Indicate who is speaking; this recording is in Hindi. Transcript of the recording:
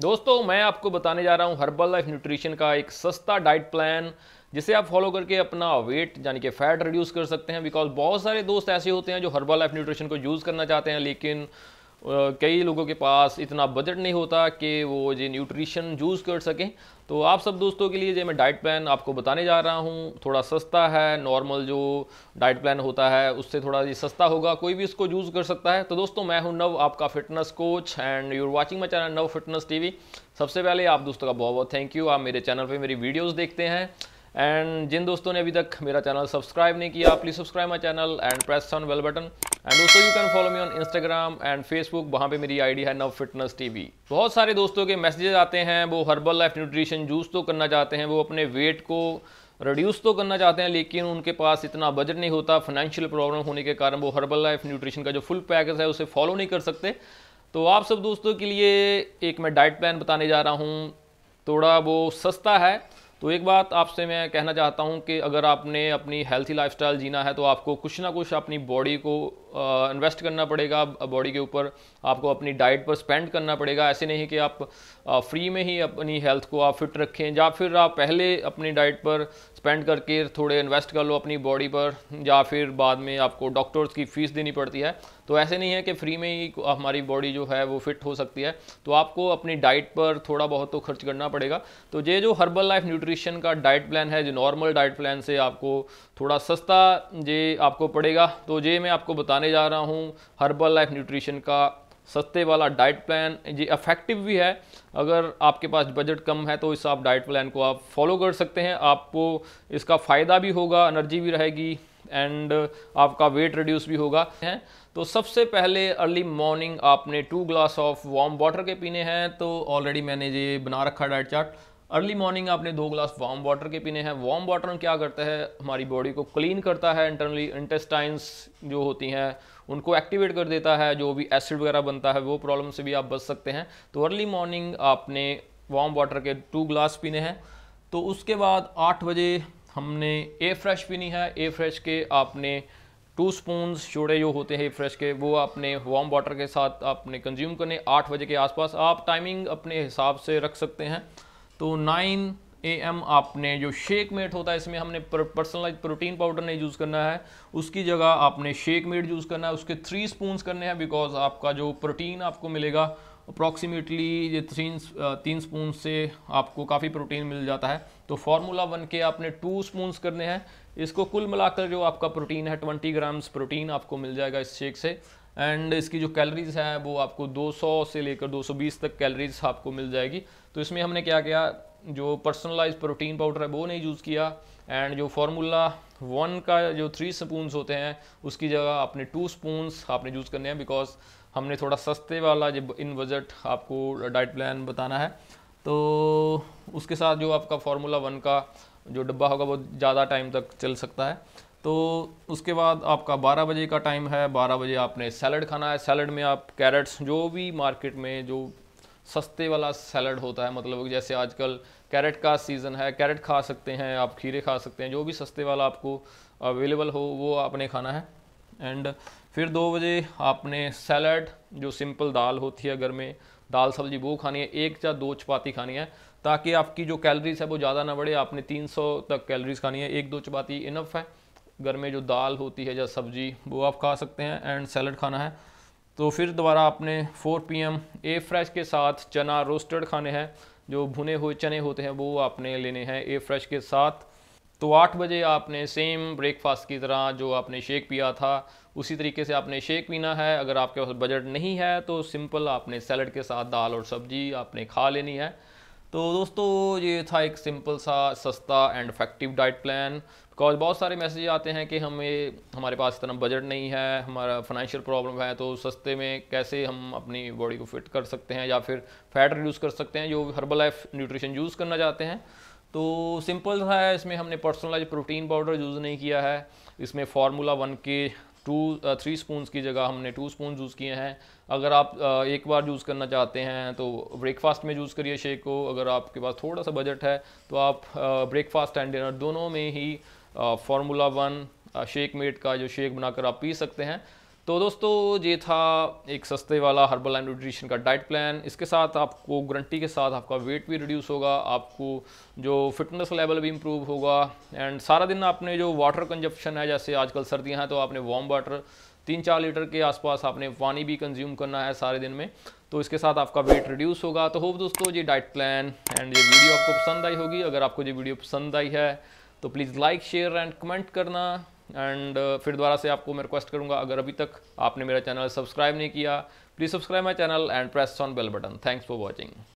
Speaker 1: दोस्तों मैं आपको बताने जा रहा हूँ हर्बल लाइफ न्यूट्रिशन का एक सस्ता डाइट प्लान जिसे आप फॉलो करके अपना वेट यानी कि फैट रिड्यूस कर सकते हैं बिकॉज बहुत सारे दोस्त ऐसे होते हैं जो हर्बल लाइफ न्यूट्रिशन को यूज़ करना चाहते हैं लेकिन कई लोगों के पास इतना बजट नहीं होता कि वो जी न्यूट्रिशन यूज़ कर सकें तो आप सब दोस्तों के लिए जो मैं डाइट प्लान आपको बताने जा रहा हूँ थोड़ा सस्ता है नॉर्मल जो डाइट प्लान होता है उससे थोड़ा ये सस्ता होगा कोई भी इसको यूज़ कर सकता है तो दोस्तों मैं हूँ नव आपका fitness coach and you're watching my channel Nav fitness TV सबसे पहले आप दोस्तों का बहुत बहुत थैंक यू आप मेरे चैनल पर मेरी वीडियोज़ देखते हैं एंड जिन दोस्तों ने अभी तक मेरा चैनल सब्सक्राइब नहीं किया please subscribe my channel and press on bell button and दोस्तों you can follow me on Instagram and Facebook वहाँ पे मेरी आईडी है नव फिटनेस टीवी बहुत सारे दोस्तों के मैसेजेस आते हैं वो हर्बल लाइफ न्यूट्रिशन जूस तो करना चाहते हैं वो अपने वेट को रिड्यूस तो करना चाहते हैं लेकिन उनके पास इतना बजट नहीं होता फाइनेंशियल प्रॉब्लम होने के कारण वो हर्बल लाइफ न्यूट्रिशन का जो फुल पैकेज है उसे फॉलो नहीं कर सकते तो आप सब दोस्तों के लिए एक मैं डाइट प्लान बताने जा रहा हूँ थोड़ा वो सस्ता है तो एक बात आपसे मैं कहना चाहता हूँ कि अगर आपने अपनी हेल्थी लाइफस्टाइल जीना है तो आपको कुछ ना कुछ अपनी बॉडी को इन्वेस्ट करना पड़ेगा बॉडी के ऊपर आपको अपनी डाइट पर स्पेंड करना पड़ेगा ऐसे नहीं कि आप फ्री में ही अपनी हेल्थ को आप फिट रखें या फिर आप पहले अपनी डाइट पर स्पेंड करके थोड़े इन्वेस्ट कर लो अपनी बॉडी पर या फिर बाद में आपको डॉक्टर्स की फ़ीस देनी पड़ती है तो ऐसे नहीं है कि फ्री में ही हमारी बॉडी जो है वो फिट हो सकती है तो आपको अपनी डाइट पर थोड़ा बहुत तो खर्च करना पड़ेगा तो ये जो हर्बल लाइफ न्यूट्रिशन का डाइट प्लान है जो नॉर्मल डाइट प्लान से आपको थोड़ा सस्ता ये आपको पड़ेगा तो ये मैं आपको बताना बताने जा रहा हूँ हर्बल लाइफ न्यूट्रिशन का सस्ते वाला डाइट प्लान ये अफेक्टिव भी है अगर आपके पास बजट कम है तो इस आप डाइट प्लान को आप फॉलो कर सकते हैं आपको इसका फ़ायदा भी होगा एनर्जी भी रहेगी एंड आपका वेट रिड्यूस भी होगा हैं तो सबसे पहले अर्ली मॉर्निंग आपने two glass of warm water के पीने हैं तो ऑलरेडी मैंने ये बना रखा डाइट चार्ट अर्ली मॉर्निंग आपने दो ग्लास वार्म वाटर के पीने हैं वार्म वाटर क्या करता है हमारी बॉडी को क्लीन करता है इंटरनली इंटेस्टाइंस जो होती हैं उनको एक्टिवेट कर देता है जो भी एसिड वगैरह बनता है वो प्रॉब्लम से भी आप बच सकते हैं तो अर्ली मॉर्निंग आपने वार्म वाटर के टू ग्लास पीने हैं तो उसके बाद आठ बजे हमने ए फ्रेश पीनी है ए फ्रेश के आपने टू स्पून छोड़े जो होते हैं फ्रेश के वो आपने वार्म वाटर के साथ आपने कंज्यूम करने आठ बजे के आसपास आप टाइमिंग अपने हिसाब से रख सकते हैं तो नाइन ए एम आपने जो शेक मेट होता है इसमें हमने पर्सनलाइज प्रोटीन पाउडर नहीं यूज़ करना है उसकी जगह आपने शेक मेट यूज़ करना है उसके थ्री स्पून करने हैं बिकॉज आपका जो प्रोटीन आपको मिलेगा अप्रॉक्सीमेटली ये तीन तीन स्पून से आपको काफ़ी प्रोटीन मिल जाता है तो फार्मूला वन के आपने टू स्पून करने हैं इसको कुल मिलाकर जो आपका प्रोटीन है ट्वेंटी ग्राम्स प्रोटीन आपको मिल जाएगा इस शेक से एंड इसकी जो कैलरीज हैं वो आपको 200 से लेकर 220 तक कैलरीज आपको मिल जाएगी तो इसमें हमने क्या किया जो पर्सनलाइज प्रोटीन पाउडर है वो नहीं यूज़ किया एंड जो फार्मूला वन का जो थ्री स्पूंस होते हैं उसकी जगह आपने टू स्पूनस आपने यूज़ करने हैं बिकॉज हमने थोड़ा सस्ते वाला जब इन बजट आपको डाइट प्लान बताना है तो उसके साथ जो आपका फार्मूला वन का जो डब्बा होगा वो ज़्यादा टाइम तक चल सकता है तो उसके बाद आपका 12 बजे का टाइम है 12 बजे आपने सैलड खाना है सैलड में आप कैरेट्स जो भी मार्केट में जो सस्ते वाला सैलड होता है मतलब जैसे आजकल कैरेट का सीज़न है कैरेट खा सकते हैं आप खीरे खा सकते हैं जो भी सस्ते वाला आपको अवेलेबल हो वो आपने खाना है एंड फिर दो बजे आपने सैलड जो सिंपल दाल होती है घर में दाल सब्जी वो खानी है एक या दो चपाती खानी है ताकि आपकी जो कैलरीज़ है वो ज़्यादा ना बढ़े आपने 300 तक कैलरीज खानी है एक दो चपाती इनफ है घर में जो दाल होती है या सब्जी वो आप खा सकते हैं एंड सैलड खाना है तो फिर दोबारा आपने 4 पीएम ए फ्रेश के साथ चना रोस्टेड खाने हैं जो भुने हुए चने होते हैं वो आपने लेने हैं ए फ्रेश के साथ तो आठ बजे आपने सेम ब्रेकफास्ट की तरह जो आपने शेक पिया था उसी तरीके से आपने शेक पीना है अगर आपके पास बजट नहीं है तो सिंपल आपने सैलड के साथ दाल और सब्जी आपने खा लेनी है तो दोस्तों ये था एक सिंपल सा सस्ता and effective diet plan because बहुत सारे मैसेज आते हैं कि हमें हमारे पास इतना बजट नहीं है हमारा फाइनेंशियल प्रॉब्लम है तो सस्ते में कैसे हम अपनी बॉडी को फिट कर सकते हैं या फिर फैट रिड्यूस कर सकते हैं जो हर्बल लाइफ न्यूट्रिशन यूज़ करना चाहते हैं तो सिंपल था है इसमें हमने पर्सनलाइज प्रोटीन पाउडर यूज़ नहीं किया है इसमें फार्मूला वन के टू थ्री स्पून की जगह हमने टू स्पून यूज़ किए हैं अगर आप एक बार यूज़ करना चाहते हैं तो ब्रेकफास्ट में यूज़ करिए शेक को अगर आपके पास थोड़ा सा बजट है तो आप ब्रेकफास्ट एंड डिनर दोनों में ही फार्मूला वन शेक मेड का जो शेक बनाकर आप पी सकते हैं तो दोस्तों ये था एक सस्ते वाला हर्बल एंड न्यूट्रिशन का डाइट प्लान इसके साथ आपको गारंटी के साथ आपका वेट भी रिड्यूस होगा आपको जो फिटनेस लेवल भी इम्प्रूव होगा एंड सारा दिन आपने जो वाटर कंजप्शन है जैसे आजकल सर्दियां हैं तो आपने वार्म वाटर तीन चार लीटर के आसपास आपने पानी भी कंज्यूम करना है सारे दिन में तो इसके साथ आपका वेट रिड्यूस होगा तो होप दोस्तों ये डाइट प्लान एंड ये वीडियो आपको पसंद आई होगी अगर आपको ये वीडियो पसंद आई है तो please like share and comment करना एंड uh, फिर दोबारा से आपको मैं रिक्वेस्ट करूँगा अगर अभी तक आपने मेरा चैनल सब्सक्राइब नहीं किया please subscribe my channel and press on bell button thanks for watching